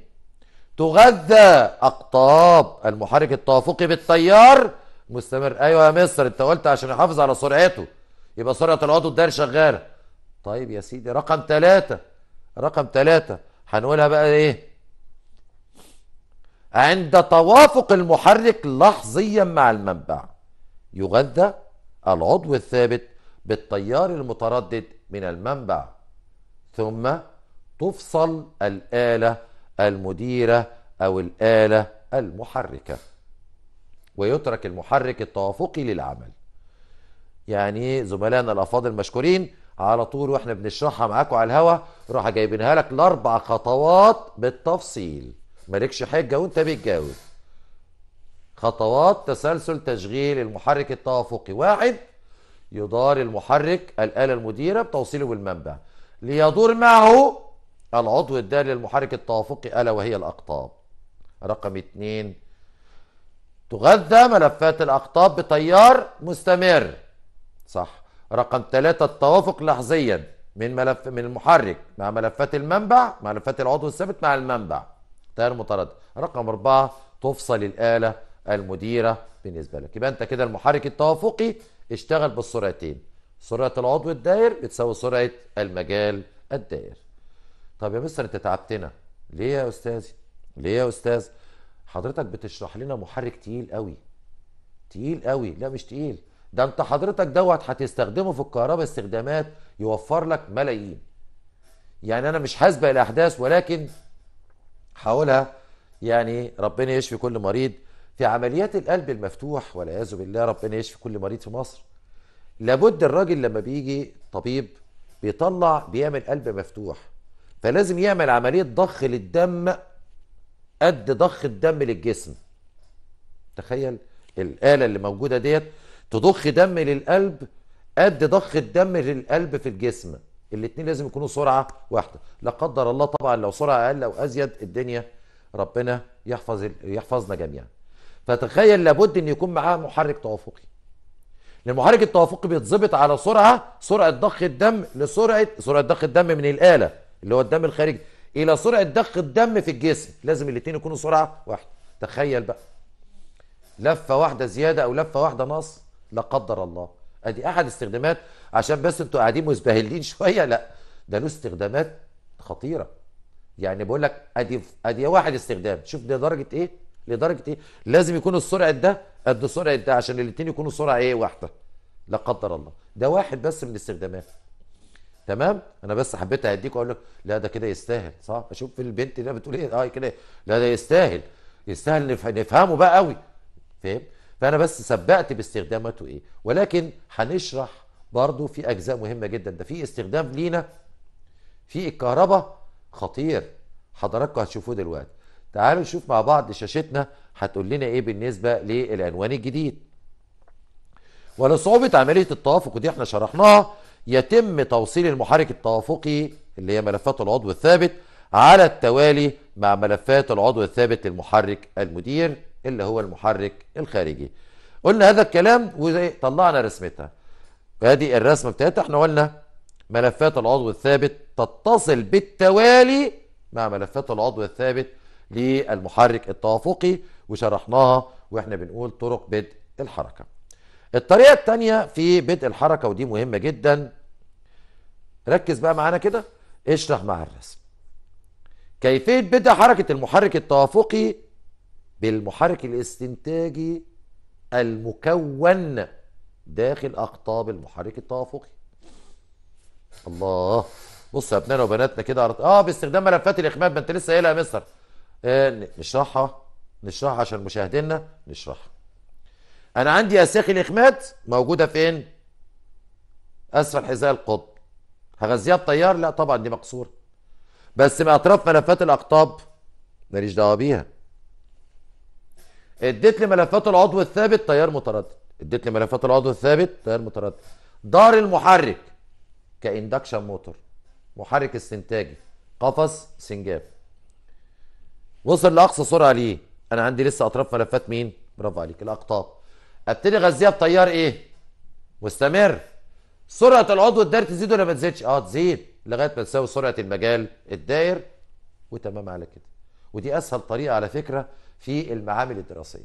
Speaker 1: تغذى أقطاب المحرك التوافقي بالتيار مستمر أيوة يا مصر أنت قلت عشان يحافظ على سرعته يبقى سرعة العضو الدائري شغالة طيب يا سيدي رقم ثلاثة رقم ثلاثة هنقولها بقى إيه عند توافق المحرك لحظيا مع المنبع يغذى العضو الثابت بالتيار المتردد من المنبع ثم تفصل الآلة المديرة أو الآلة المحركة ويترك المحرك التوافقي للعمل يعني زملائنا الأفاضل مشكورين على طول واحنا بنشرحها معاكم على الهوا راح جايبينها لك الاربع خطوات بالتفصيل مالكش حجه وانت بتجاوب خطوات تسلسل تشغيل المحرك التوافقي واحد يدار المحرك الآلة المديرة بتوصيله بالمنبع ليدور معه العضو الدالي للمحرك التوافقي ألا وهي الأقطاب رقم اثنين تغذى ملفات الأقطاب بتيار مستمر صح رقم ثلاثة التوافق لحظيا من ملف من المحرك مع ملفات المنبع ملفات العضو الثابت مع المنبع تيار مطرد رقم أربعة تفصل الآلة المديرة بالنسبة لك يبقى أنت كده المحرك التوافقي اشتغل بالسرعتين سرعة العضو الداير بتساوي سرعة المجال الداير طب يا مستر انت تعبتنا ليه يا استاذي ليه يا استاذ حضرتك بتشرح لنا محرك تقيل قوي تقيل قوي لا مش تقيل ده انت حضرتك دوت هتستخدمه في الكهرباء استخدامات يوفر لك ملايين يعني انا مش حاسبه الاحداث ولكن هقولها يعني ربنا يشفي كل مريض في عمليات القلب المفتوح والعياذ بالله ربنا يشفي كل مريض في مصر لابد الراجل لما بيجي طبيب بيطلع بيعمل قلب مفتوح فلازم يعمل عملية ضخ للدم قد ضخ الدم للجسم تخيل الآلة اللي موجودة ديت تضخ دم للقلب قد ضخ الدم للقلب في الجسم الاتنين لازم يكونوا سرعة واحدة لا قدر الله طبعا لو سرعة أقل أو أزيد الدنيا ربنا يحفظ يحفظنا جميعا فتخيل لابد أن يكون معاه محرك توافقي المعالج التوافقي بيتظبط على سرعه سرعه ضخ الدم لسرعه سرعه ضخ الدم من الاله اللي هو الدم الخارجي الى سرعه ضخ الدم في الجسم لازم الاثنين يكونوا سرعه واحده تخيل بقى لفه واحده زياده او لفه واحده نقص لا قدر الله ادي احد استخدامات عشان بس انتوا قاعدين مزبهلين شويه لا ده له استخدامات خطيره يعني بقول لك ادي ادي واحد استخدام شوف ده درجه ايه لدرجه ايه لازم يكون السرعه ده قد سرعه ده عشان الاثنين يكونوا سرعه ايه واحده لا قدر الله ده واحد بس من الاستخدامات تمام انا بس حبيت اديك اقول لك لا ده كده يستاهل صح اشوف البنت اللي بتقول ايه اه كده لا ده يستاهل يستاهل نفهمه بقى قوي فاهم فانا بس سبقت باستخداماته ايه ولكن هنشرح برضو في اجزاء مهمه جدا ده في استخدام لينا في الكهرباء خطير حضراتكم هتشوفوه دلوقتي تعالوا نشوف مع بعض شاشتنا هتقول لنا ايه بالنسبه للعنوان الجديد ولصعوبه عمليه التوافق ودي احنا شرحناها يتم توصيل المحرك التوافقي اللي هي ملفات العضو الثابت على التوالي مع ملفات العضو الثابت للمحرك المدير اللي هو المحرك الخارجي قلنا هذا الكلام وطلعنا رسمتها ادي الرسمه بتاعتها احنا قلنا ملفات العضو الثابت تتصل بالتوالي مع ملفات العضو الثابت للمحرك التوافقي وشرحناها واحنا بنقول طرق بدء الحركه الطريقه الثانيه في بدء الحركه ودي مهمه جدا ركز بقى معانا كده اشرح مع الرسم كيفيه بدء حركه المحرك التوافقي بالمحرك الاستنتاجي المكون داخل اقطاب المحرك التوافقي الله بص يا ابنائنا وبناتنا كده اه باستخدام ملفات الاخماد ما انت لسه قايلها يا مستر آه، نشرحها نشرحها عشان مشاهدينا نشرحها انا عندي اساخي الاخمات موجوده فين اسفل حذاء القطب هغذيها بتيار لا طبعا دي مقصوره بس من اطراف ملفات الاقطاب ماليش دعوه بيها اديت لي ملفات العضو الثابت تيار متردد اديت لي ملفات العضو الثابت تيار متردد دار المحرك كاندكشن موتور محرك استنتاجي قفص سنجاب وصل لاقصى سرعه ليه انا عندي لسه اطراف ملفات مين برافو عليك الاقطاب ابتدي اغذيها بتيار ايه واستمر سرعه العضو الداير تزيد ولا ما تزيدش اه تزيد لغايه ما تساوي سرعه المجال الداير وتمام على كده ودي اسهل طريقه على فكره في المعامل الدراسيه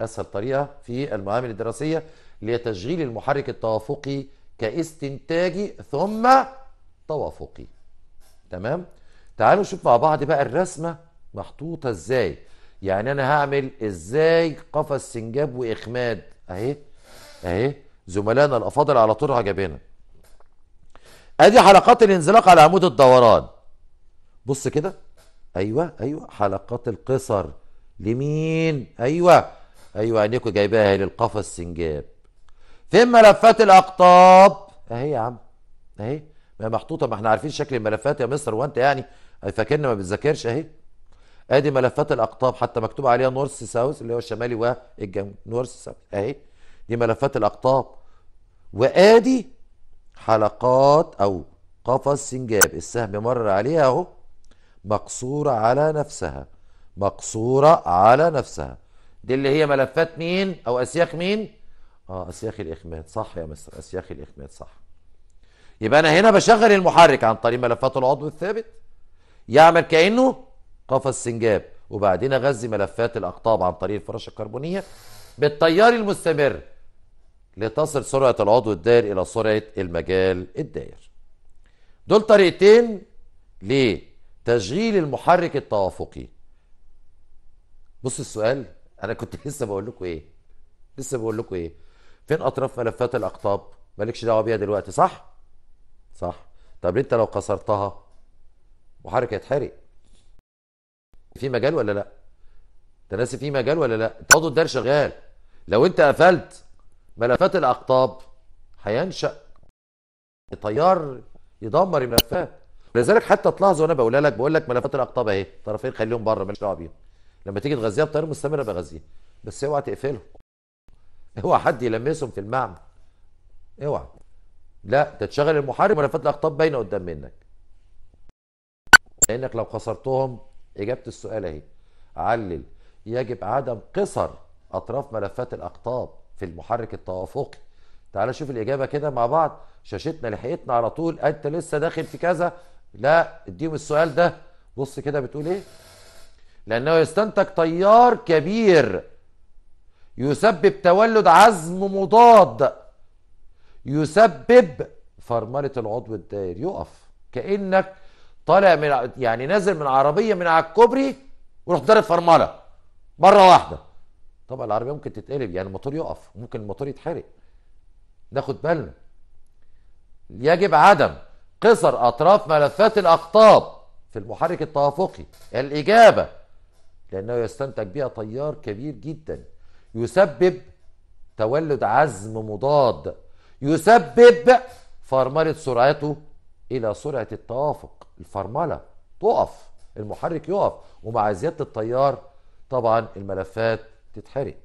Speaker 1: اسهل طريقه في المعامل الدراسيه لتشغيل المحرك التوافقي كاستنتاجي ثم توافقي تمام تعالوا نشوف مع بعض بقى الرسمه محطوطة ازاي يعني انا هعمل ازاي قفا سنجاب واخماد اهي اهي زملائنا الافاضل على طول عجبنا ادي حلقات الانزلاق على عمود الدوران بص كده ايوه ايوه حلقات القصر لمين ايوه ايوه عينيكوا جايباها للقفا السنجاب فين ملفات الاقطاب اهي يا عم اهي ما محطوطه ما احنا عارفين شكل الملفات يا مصر وانت يعني فاكرنا ما بتذاكرش اهي ادي ملفات الاقطاب حتى مكتوب عليها نورث ساوث اللي هو الشمالي والجنوبي نورث ساوث اهي دي ملفات الاقطاب وادي حلقات او قفص سنجاب السهم مر عليها اهو مقصوره على نفسها مقصوره على نفسها دي اللي هي ملفات مين او اسياخ مين اه اسياخ الاخماد صح يا مستر اسياخ الاخماد صح يبقى انا هنا بشغل المحرك عن طريق ملفات العضو الثابت يعمل كانه قفص سنجاب وبعدين اغذي ملفات الاقطاب عن طريق الفراشه الكربونيه بالتيار المستمر لتصل سرعه العضو الدائر الى سرعه المجال الدائر. دول طريقتين لتشغيل المحرك التوافقي. بص السؤال انا كنت لسه بقول لكم ايه؟ لسه بقول لكم ايه؟ فين اطراف ملفات الاقطاب؟ مالكش دعوه بيها دلوقتي صح؟ صح. طب انت لو كسرتها محرك هيتحرق في مجال ولا لا انت ناسي في مجال ولا لا تقعدوا الدار شغال لو انت قفلت ملفات الاقطاب هينشا طيار يدمر الملفات لذلك حتى تلاحظوا انا بقول لك بقول لك ملفات الاقطاب اهي طرفين خليهم بره ماليش دعوه بيهم لما تيجي تغذيها بطريقه مستمره بغذيها بس اوعى تقفلهم اوعى حد يلمسهم في المعمل اوعى لا تتشغل تشغل المحرك ملفات الاقطاب باينه قدام منك لانك لو خسرتهم اجابه السؤال اهي علل يجب عدم قصر اطراف ملفات الاقطاب في المحرك التوافقي تعال شوف الاجابه كده مع بعض شاشتنا لحقتنا على طول انت لسه داخل في كذا لا اديهم السؤال ده بص كده بتقول ايه لانه يستنتج تيار كبير يسبب تولد عزم مضاد يسبب فرمله العضو الدائري يقف كانك طالع من يعني نازل من عربيه من على الكوبري وروح ضارب فرمله مره واحده طبعا العربيه ممكن تتقلب يعني الموتور يقف ممكن الموتور يتحرق ناخد بالنا يجب عدم قصر اطراف ملفات الاقطاب في المحرك التوافقي الاجابه لانه يستنتج بها تيار كبير جدا يسبب تولد عزم مضاد يسبب فرمله سرعته الى سرعه التوافق الفرمله تقف المحرك يقف ومع زياده التيار طبعا الملفات تتحرق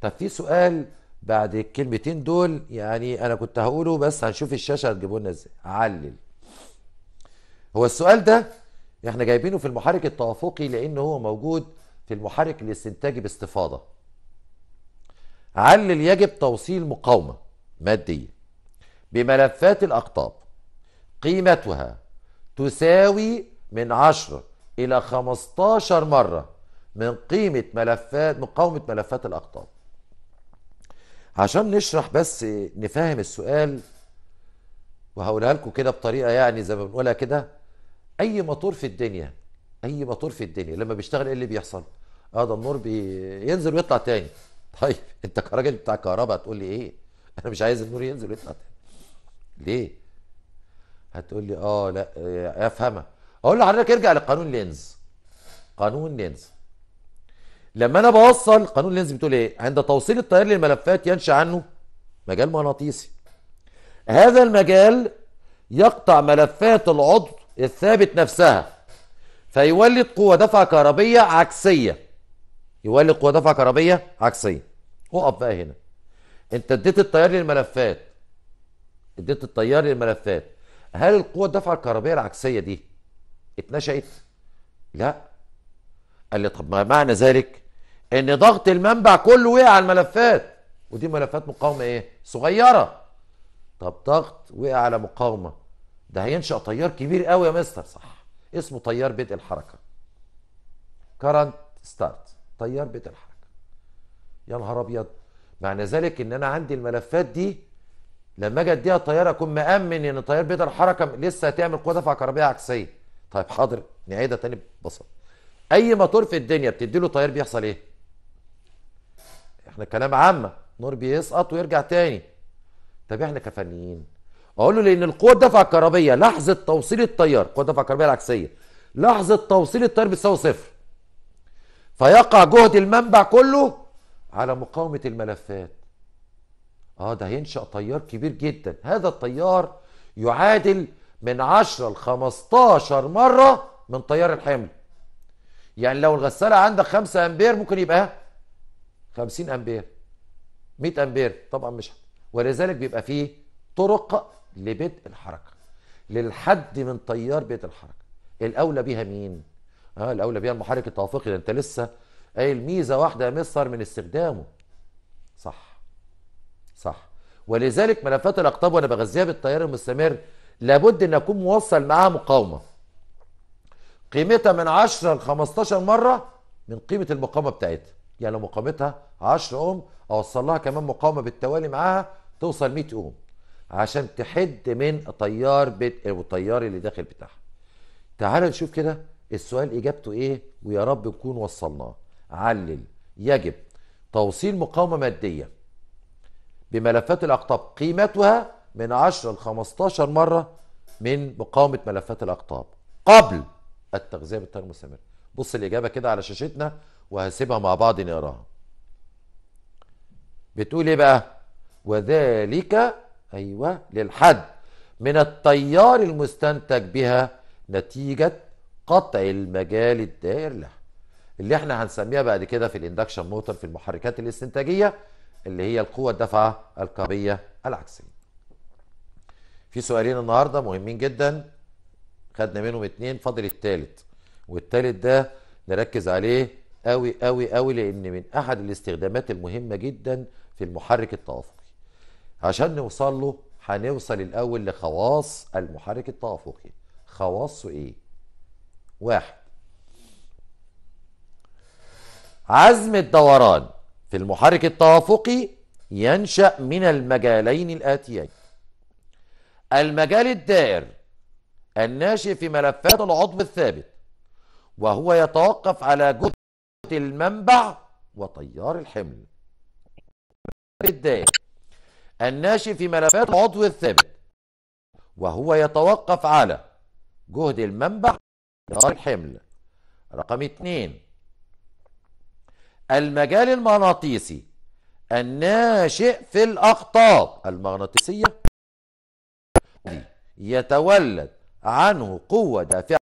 Speaker 1: طب في سؤال بعد الكلمتين دول يعني انا كنت هقوله بس هنشوف الشاشه هتجيبه لنا ازاي علل هو السؤال ده احنا جايبينه في المحرك التوافقي لان هو موجود في المحرك الاستنتاجي باستفاضه علل يجب توصيل مقاومه ماديه بملفات الاقطاب قيمتها تساوي من 10 إلى 15 مرة من قيمة ملفات مقاومة ملفات الأقطاب عشان نشرح بس نفهم السؤال وهقولها لكم كده بطريقة يعني زي ما بنقولها كده أي موتور في الدنيا أي موتور في الدنيا لما بيشتغل إيه اللي بيحصل؟ اه ده النور بينزل ويطلع تاني طيب انت كراجل بتاع كهرباء تقول لي ايه انا مش عايز النور ينزل ويطلع تاني ليه هتقول لي اه لا آه، افهمها اقول لحضرتك ارجع لقانون لينز قانون لينز لما انا بوصل قانون لينز بتقول ايه عند توصيل التيار للملفات ينشا عنه مجال مغناطيسي هذا المجال يقطع ملفات العضو الثابت نفسها فيولد قوة دفعة كهربية عكسية يولد قوة دفعة كهربية عكسية اقف بقى هنا انت اديت التيار للملفات اديت التيار للملفات هل القوة الدفع الكهربية العكسية دي اتنشأت؟ لا قال لي طب ما معنى ذلك ان ضغط المنبع كله وقع على الملفات ودي ملفات مقاومة ايه؟ صغيرة طب ضغط وقع على مقاومة ده هينشأ تيار كبير قوي يا مستر صح اسمه تيار بدء الحركة كرنت ستارت تيار بدء الحركة يا نهار ابيض معنى ذلك ان انا عندي الملفات دي لما اجي اديها الطياره اكون مامن ان الطيار بيقدر حركه لسه هتعمل قوه دفع كهربائيه عكسيه طيب حاضر نعيدها تاني ببساطه اي موتور في الدنيا بتدي له طيار بيحصل ايه احنا كلام عامه نور بيسقط ويرجع تاني طب احنا كفنيين اقول له لان القوه الدفع الكهربيه لحظه توصيل التيار قوه الدفع الكهربيه العكسيه لحظه توصيل التيار بتساوي صفر فيقع جهد المنبع كله على مقاومه الملفات اه ده هينشأ تيار كبير جدا هذا التيار يعادل من 10 ل 15 مرة من تيار الحمل يعني لو الغسالة عندك 5 امبير ممكن يبقى 50 امبير 100 امبير طبعا مش ولذلك بيبقى فيه طرق لبدء الحركة للحد من تيار بدء الحركة الاولى بيها مين؟ اه الاولى بيها المحرك التوافقي ده انت لسه قايل ميزة واحدة يا مستر من استخدامه صح صح ولذلك ملفات الاقطاب وانا بغذيها بالتيار المستمر لابد ان اكون موصل معاها مقاومه قيمتها من 10 ل 15 مره من قيمه المقاومه بتاعتها يعني لو مقاومتها 10 اوم اوصل لها كمان مقاومه بالتوالي معاها توصل 100 اوم عشان تحد من تيار بت... التيار آه، اللي داخل بتاعها تعال نشوف كده السؤال اجابته ايه ويا رب نكون وصلناه علل يجب توصيل مقاومه ماديه بملفات الأقطاب قيمتها من 10 ل 15 مرة من مقاومة ملفات الأقطاب قبل التغذية بالتيار المستمر بص الإجابة كده على شاشتنا وهسيبها مع بعض نقراها بتقول إيه بقى وذلك أيوة للحد من التيار المستنتج بها نتيجة قطع المجال الدائر لها اللي احنا هنسميها بعد كده في الاندكشن موتور في المحركات الاستنتاجيه اللي هي القوة الدفعة الكهربية العكسية في سؤالين النهاردة مهمين جدا خدنا منهم اتنين فاضل التالت والتالت ده نركز عليه قوي قوي قوي لان من احد الاستخدامات المهمة جدا في المحرك التوافقي عشان نوصل له هنوصل الاول لخواص المحرك التوافقي خواصه ايه واحد عزم الدوران في المحرك التوافقي ينشأ من المجالين الآتيين المجال الدائر الناشئ في ملفات العضو الثابت وهو يتوقف على جهد المنبع وتيار الحمل الدائر الناشئ في ملفات العضو الثابت وهو يتوقف على جهد المنبع وتيار الحمل رقم اثنين المجال المغناطيسي الناشئ في الأقطاب المغناطيسية يتولد عنه قوة دافعة